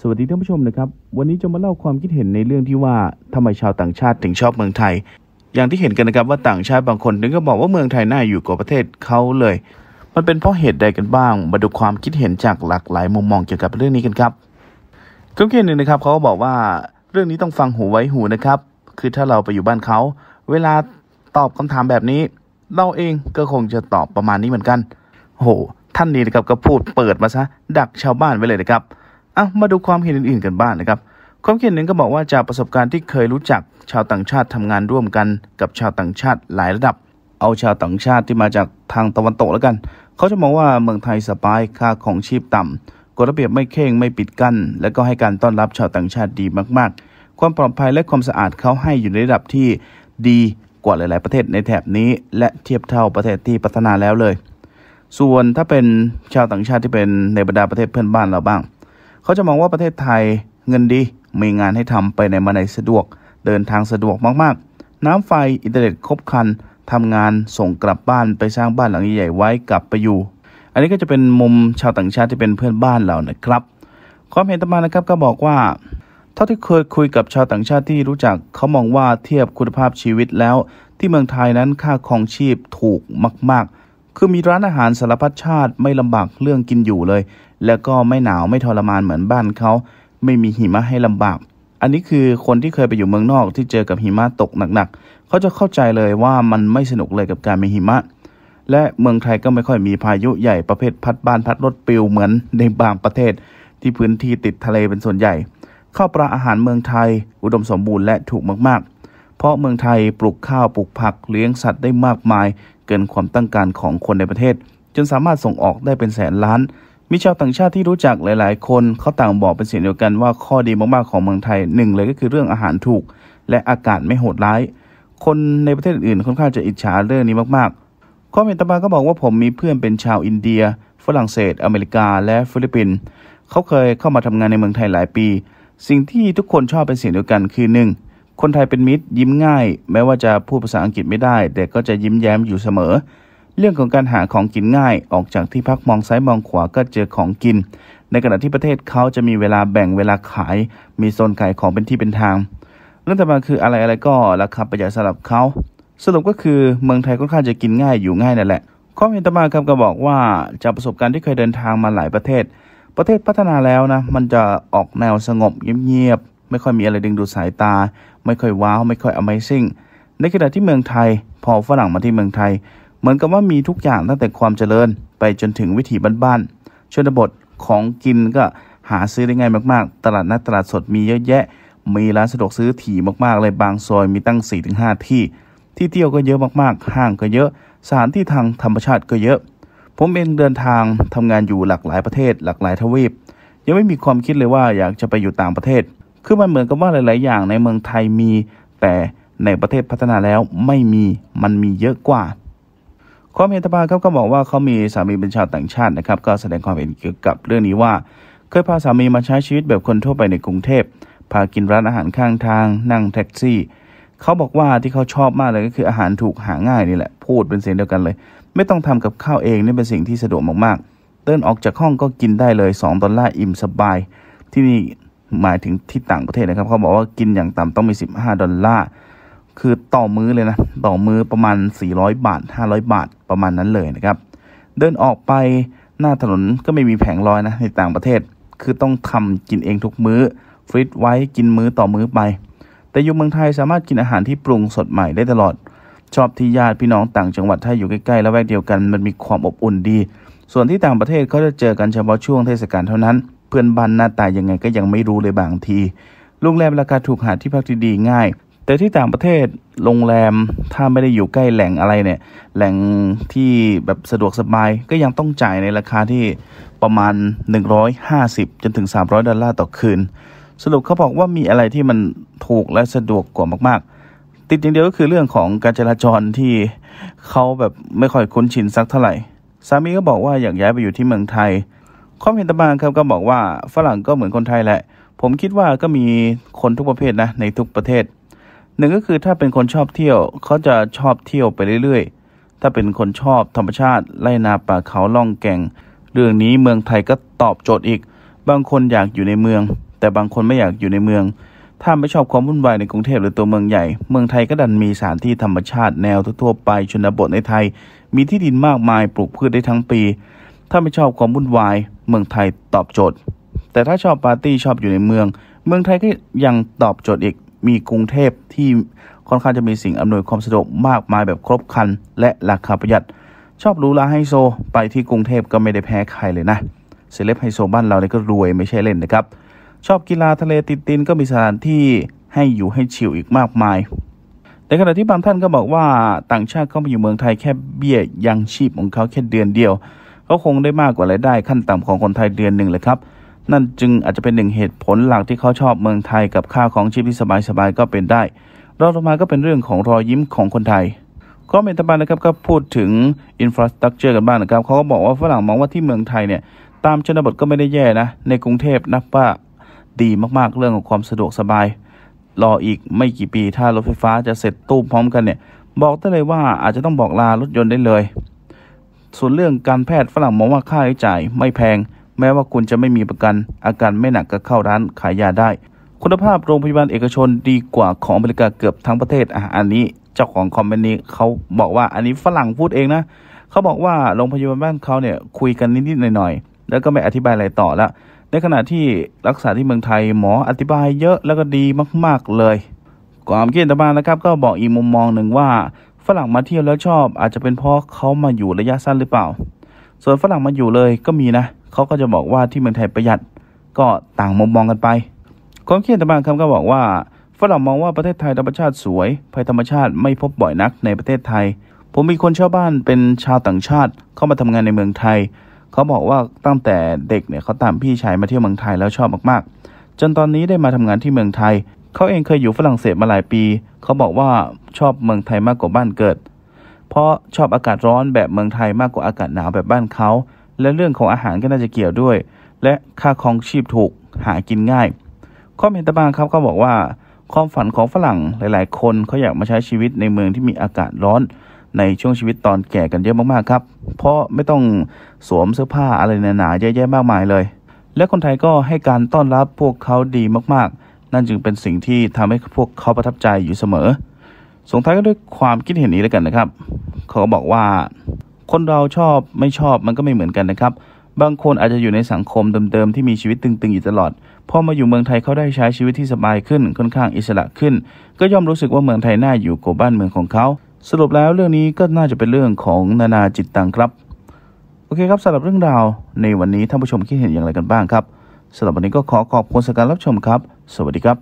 สวัสดีท่านผู้ชมนะครับ วันนี้จะมาเล่าความคิดเห็นในเรื่องที่ว่าทำไมชาวต่างชาติถึงชอบเมืองไทย อย่างที่เห็นกันนะครับว่าต่างชาติบางคนถึงก็บอกว่าเมืองไทยน่าอยู่กว่าประเทศเขาเลย มันเป็นเพราะเหตุใดกันบ้าง มาดูความคิดเห็นจากหลากหลายมุมมองเกี่ยวกับเรื่องนี้กันครับก็แค่หนึ่งนะครับเขาก็บอกว่าเรื่องนี้ต้องฟังหูไว้หูนะครับ คือถ้าเราไปอยู่บ้านเขาเวลาตอบคำถามแบบนี้ เราเองก็คงจะตอบประมาณนี้เหมือนกันโหท่านนี้นะครับก็พูดเปิดมาซะดักชาวบ้านไว้เลยนะครับอามาดูความเห็นอื่นๆกันบ้างนนะครับ ความเห็นหนึ่งก็บอกว่าจากประสบการณ์ที่เคยรู้จักชาวต่างชาติทำงานร่วมกัน กับชาวต่างชาติหลายระดับ เอาชาวต่างชาติที่มาจากทางตะวันตกแล้วกัน เขาจะมองว่าเมืองไทยสบาย ค่าของชีพต่ำกฎระเบียบไม่เข่งไม่ปิดกัน้น และก็ให้การต้อนรับชาวต่างชาติดีมากๆ ความปลอดภัยและความสะอาดเขาให้อยู่ในระดับที่ดีกว่าหลาย ๆประเทศในแถบนี้ และเทียบเท่าประเทศที่พัฒนาแล้วเลย ส่วนถ้าเป็นชาวต่างชาติที่เป็นในบรรดาประเทศเพื่อนบ้านเราบ้างเขาจะมองว่าประเทศไทยเงินดีมีงานให้ทำไปในมาไหนสะดวกเดินทางสะดวกมากๆ น้ำไฟอินเทอร์เน็ตครบคันทำงานส่งกลับบ้านไปสร้างบ้านหลังใหญ่ไว้กลับไปอยู่อันนี้ก็จะเป็นมุมชาวต่างชาติที่เป็นเพื่อนบ้านเรานะครับความเห็นต่อมานะครับก็บอกว่าเท่าที่เคยคุยกับชาวต่างชาติที่รู้จักเขามองว่าเทียบคุณภาพชีวิตแล้ว ที่เมืองไทยนั้นค่าครองชีพถูกมาก ๆคือมีร้านอาหารสารพัดชาติไม่ลำบากเรื่องกินอยู่เลย แล้วก็ไม่หนาวไม่ทรมานเหมือนบ้านเขาไม่มีหิมะให้ลำบาก อันนี้คือคนที่เคยไปอยู่เมืองนอกที่เจอกับหิมะตกหนักๆเขาจะเข้าใจเลยว่ามันไม่สนุกเลยกับการมีหิมะและเมืองไทยก็ไม่ค่อยมีพายุใหญ่ประเภทพัดบ้านพัดรถปิวเหมือนในบางประเทศ ที่พื้นที่ติดทะเลเป็นส่วนใหญ่ข้าวปลาอาหารเมืองไทยอุดมสมบูรณ์และถูกมากๆ เพราะเมืองไทยปลูกข้าวปลูกผักเลี้ยงสัตว์ได้มากมายเกินความต้องการของคนในประเทศ จนสามารถส่งออกได้เป็นแสนล้าน มีชาวต่างชาติที่รู้จักหลาย ๆ คนเขาต่างบอกเป็นเสียงเดียวกันว่าข้อดีมากๆ ของเมืองไทยหนึ่งเลยก็คือเรื่องอาหารถูก และอากาศไม่โหดร้าย คนในประเทศอื่นค่อนข้างจะอิจฉาเรื่องนี้มากๆข้อมูลตบาก็บอกว่าผมมีเพื่อนเป็นชาวอินเดีย ฝรั่งเศส อเมริกา และฟิลิปปินส์เขาเคยเข้ามาทำงานในเมืองไทยหลายปี สิ่งที่ทุกคนชอบเป็นเสียงเดียวกันคือหนึ่งคนไทยเป็นมิตรยิ้มง่าย แม้ว่าจะพูดภาษาอังกฤษไม่ได้ แต่ก็จะยิ้มแย้มอยู่เสมอ เรื่องของการหาของกินง่าย ออกจากที่พักมองซ้ายมองขวาก็เจอของกิน ในขณะที่ประเทศเขาจะมีเวลาแบ่งเวลาขายมีโซนขายของเป็นที่เป็นทางเรื่องต่อมาคืออะไรอะไรก็ราคาประหยัดสำหรับเขาสรุปก็คือเมืองไทยค่อนข้างจะกินง่ายอยู่ง่ายนั่นแหละ ข้อมูลต่อมาครับก็บอกว่า จากประสบการณ์ที่เคยเดินทางมาหลายประเทศ ประเทศพัฒนาแล้วนะมันจะออกแนวสงบเงียบไม่ค่อยมีอะไรดึงดูดสายตา ไม่ค่อยว้าวไม่ค่อย Amazing ในขณะที่เมืองไทย พอฝรั่งมาที่เมืองไทย เหมือนกับว่ามีทุกอย่างตั้งแต่ความเจริญไปจนถึงวิถีบ้านๆชนบทของกินก็หาซื้อได้ง่ายมากๆ ตลาดนัดตลาดสดมีเยอะแยะ มีร้านสะดวกซื้อถี่มากๆเลยบางซอยมีตั้ง 4-5 ที่ ที่เที่ยวก็เยอะมากๆ ห้างก็เยอะ สถานที่ทางธรรมชาติก็เยอะ ผมเองเดินทางทำงานอยู่หลากหลายประเทศ หลากหลายทวีป ยังไม่มีความคิดเลยว่าอยากจะไปอยู่ต่างประเทศคือมันเหมือนกับว่าหลาย ๆ อย่างในเมืองไทยมี แต่ในประเทศพัฒนาแล้วไม่มีมันมีเยอะกว่า ข้อมีอัตาครับก็บอกว่าเขามีสามีเป็นชาวต่างชาตินะครับ ก็แสดงความเห็นเกี่ยวกับเรื่องนี้ว่า เคยพาสามีมาใช้ชีวิตแบบคนทั่วไปในกรุงเทพ พากินร้านอาหารข้างทางนั่งแท็กซี่ เขาบอกว่าที่เขาชอบมากเลยก็คืออาหารถูกหาง่ายนี่แหละพูดเป็นเสียงเดียวกันเลย ไม่ต้องทำกับข้าวเองนี่เป็นสิ่งที่สะดวกมากๆเดินออกจากห้องก็กินได้เลย2ดอลลาร์อิ่มสบายที่นี่หมายถึงที่ต่างประเทศนะครับเขาบอกว่ากินอย่างต่ำต้องมี15ดอลลาร์คือต่อมื้อเลยนะต่อมื้อประมาณ 400 บาท 500 บาทประมาณนั้นเลยนะครับเดินออกไปหน้าถนนก็ไม่มีแผงลอยนะในต่างประเทศคือต้องทำกินเองทุกมื้อฟรีดไว้กินมื้อต่อมื้อไป แต่อยู่เมืองไทยสามารถกินอาหารที่ปรุงสดใหม่ได้ตลอด ชอบที่ญาติพี่น้องต่างจังหวัดถ้าอยู่ใกล้ๆและแวกเดียวกันมันมีความอบอุ่นดี ส่วนที่ต่างประเทศเขาจะเจอกันเฉพาะช่วงเทศกาลเท่านั้นเพื่อนบ้านหน้าตายยังไงก็ยังไม่รู้เลยบางที โรงแรมราคาถูกหาที่พักดีๆง่าย แต่ที่ต่างประเทศ โรงแรมถ้าไม่ได้อยู่ใกล้แหล่งอะไรเนี่ย แหล่งที่แบบสะดวกสบาย ก็ยังต้องจ่ายในราคาที่ประมาณ 150จนถึง 300 ดอลลาร์ต่อคืน สรุปเขาบอกว่ามีอะไรที่มันถูกและสะดวกกว่ามากๆ ติดอย่างเดียวก็คือเรื่องของการจราจรที่เขาแบบไม่ค่อยคุ้นชินสักเท่าไหร่ สามีก็บอกว่าอยากย้ายไปอยู่ที่เมืองไทยข้อเห็นต่บางครับก็บอกว่าฝรั่งก็เหมือนคนไทยแหละ ผมคิดว่าก็มีคนทุกประเภทนะในทุกประเทศ หนึ่งก็คือถ้าเป็นคนชอบเที่ยวเขาจะชอบเที่ยวไปเรื่อยๆถ้าเป็นคนชอบธรรมชาติไล่นาป่าเขาล่องแก่ง เรื่องนี้เมืองไทยก็ตอบโจทย์อีก บางคนอยากอยู่ในเมือง แต่บางคนไม่อยากอยู่ในเมือง ถ้าไม่ชอบความวุ่นวายในกรุงเทพหรือตัวเมืองใหญ่เมืองไทยก็ดันมีสถานที่ธรรมชาติแนวทั่วไปชนบทในไทย มีที่ดินมากมายปลูกพืชได้ทั้งปี ถ้าไม่ชอบความวุ่นวายเมืองไทยตอบโจทย์ แต่ถ้าชอบปาร์ตี้ชอบอยู่ในเมือง เมืองไทยก็ยังตอบโจทย์อีกมีกรุงเทพที่ค่อนข้างจะมีสิ่งอำนวยความสะดวกมากมายแบบครบคันและราคาประหยัด ชอบรู้ลาไฮโซไปที่กรุงเทพก็ไม่ได้แพ้ใครเลยนะเซเลบไฮโซบ้านเราเนี่ยก็รวยไม่ใช่เล่นนะครับ ชอบกีฬาทะเลติดตินก็มีสถานที่ให้อยู่ให้ชิลอีกมากมายในขณะที่บางท่านก็บอกว่าต่างชาติก็มาอยู่เมืองไทยแค่เบี้ยยังชีพของเขาแค่เดือนเดียวก็คงได้มากกว่ารายได้ขั้นต่ำของคนไทยเดือนหนึ่งเลยครับ นั่นจึงอาจจะเป็นหนึ่งเหตุผลหลักที่เขาชอบเมืองไทยกับค่าของชีพที่สบายๆก็เป็นได้ รอบต่อมาก็เป็นเรื่องของรอยยิ้มของคนไทย ก็เมตาบานนะครับก็พูดถึงอินฟราสตรักเจอร์กันบ้างนะครับ เขาก็บอกว่าฝรั่งมองว่าที่เมืองไทยเนี่ยตามชนบทก็ไม่ได้แย่นะ ในกรุงเทพนับว่าดีมากๆเรื่องของความสะดวกสบาย รออีกไม่กี่ปีถ้ารถไฟฟ้าจะเสร็จตู้พร้อมกันเนี่ยบอกได้เลยว่าอาจจะต้องบอกลารถยนต์ได้เลยส่วนเรื่องการแพทย์ฝรั่งมองว่าค่าใช้จ่ายไม่แพง แม้ว่าคุณจะไม่มีประกันอาการไม่หนักก็เข้าร้านขายยาได้ คุณภาพโรงพยาบาลเอกชนดีกว่าของอเมริกาเกือบทั้งประเทศอ่ะอันนี้เจ้าของคอมเมนต์นี้เขาบอกว่าอันนี้ฝรั่งพูดเองนะเขาบอกว่าโรงพยาบาลบ้านเขาเนี่ยคุยกันนิดๆหน่อยๆแล้วก็ไม่อธิบายอะไรต่อละในขณะที่รักษาที่เมืองไทยหมออธิบายเยอะแล้วก็ดีมากๆเลยความคิดเห็นตบานะครับ ก็บอกอีกมุมมองหนึ่งว่าฝรั่งมาเที่ยวแล้วชอบอาจจะเป็นเพราะเขามาอยู่ระยะสั้นหรือเปล่า ส่วนฝรั่งมาอยู่เลยก็มีนะ เขาก็จะบอกว่าที่เมืองไทยประหยัด ก็ต่างมุมมองกันไป ความคิดแตะบางคำก็บอกว่า ฝรั่งมองว่าประเทศไทยธรรมชาติสวย ภัยธรรมชาติไม่พบบ่อยนักในประเทศไทย ผมมีคนชาวบ้านเป็นชาวต่างชาติเข้ามาทำงานในเมืองไทย เขาบอกว่าตั้งแต่เด็กเนี่ยเขาตามพี่ชายมาเที่ยวเมืองไทยแล้วชอบมากๆ จนตอนนี้ได้มาทำงานที่เมืองไทย เขาเองเคยอยู่ฝรั่งเศสมาหลายปี เขาบอกว่าชอบเมืองไทยมากกว่าบ้านเกิด เพราะชอบอากาศร้อนแบบเมืองไทยมากกว่าอากาศหนาวแบบบ้านเขา และเรื่องของอาหารก็น่าจะเกี่ยวด้วย และค่าครองชีพถูกหากินง่ายข้อเูนตบางครับก็บอกว่าความฝันของฝรั่งหลายๆ คนเขาอยากมาใช้ชีวิตในเมืองที่มีอากาศร้อนในช่วงชีวิตตอนแก่กันเยอะมากๆครับ เพราะไม่ต้องสวมเสื้อผ้าอะไรหนาๆเยอะมากมายเลย และคนไทยก็ให้การต้อนรับพวกเขาดีมากๆ นั่นจึงเป็นสิ่งที่ทำให้พวกเขาประทับใจอยู่เสมอส่งท้ายก็ด้วยความคิดเห็นนี้แล้วกันนะครับ เขาบอกว่า คนเราชอบไม่ชอบมันก็ไม่เหมือนกันนะครับ บางคนอาจจะอยู่ในสังคมเดิมๆที่มีชีวิตตึงๆอยู่ตลอดพอมาอยู่เมืองไทยเขาได้ใช้ชีวิตที่สบายขึ้นค่อนข้างอิสระขึ้น ก็ย่อมรู้สึกว่าเมืองไทยน่าอยู่กว่าบ้านเมืองของเขา สรุปแล้วเรื่องนี้ก็น่าจะเป็นเรื่องของนานาจิตตังครับ โอเคครับสำหรับเรื่องราวในวันนี้ท่านผู้ชมคิดเห็นอย่างไรกันบ้างครับสำหรับวันนี้ก็ขอขอบคุณสัการรับชมครับ สวัสดีครับ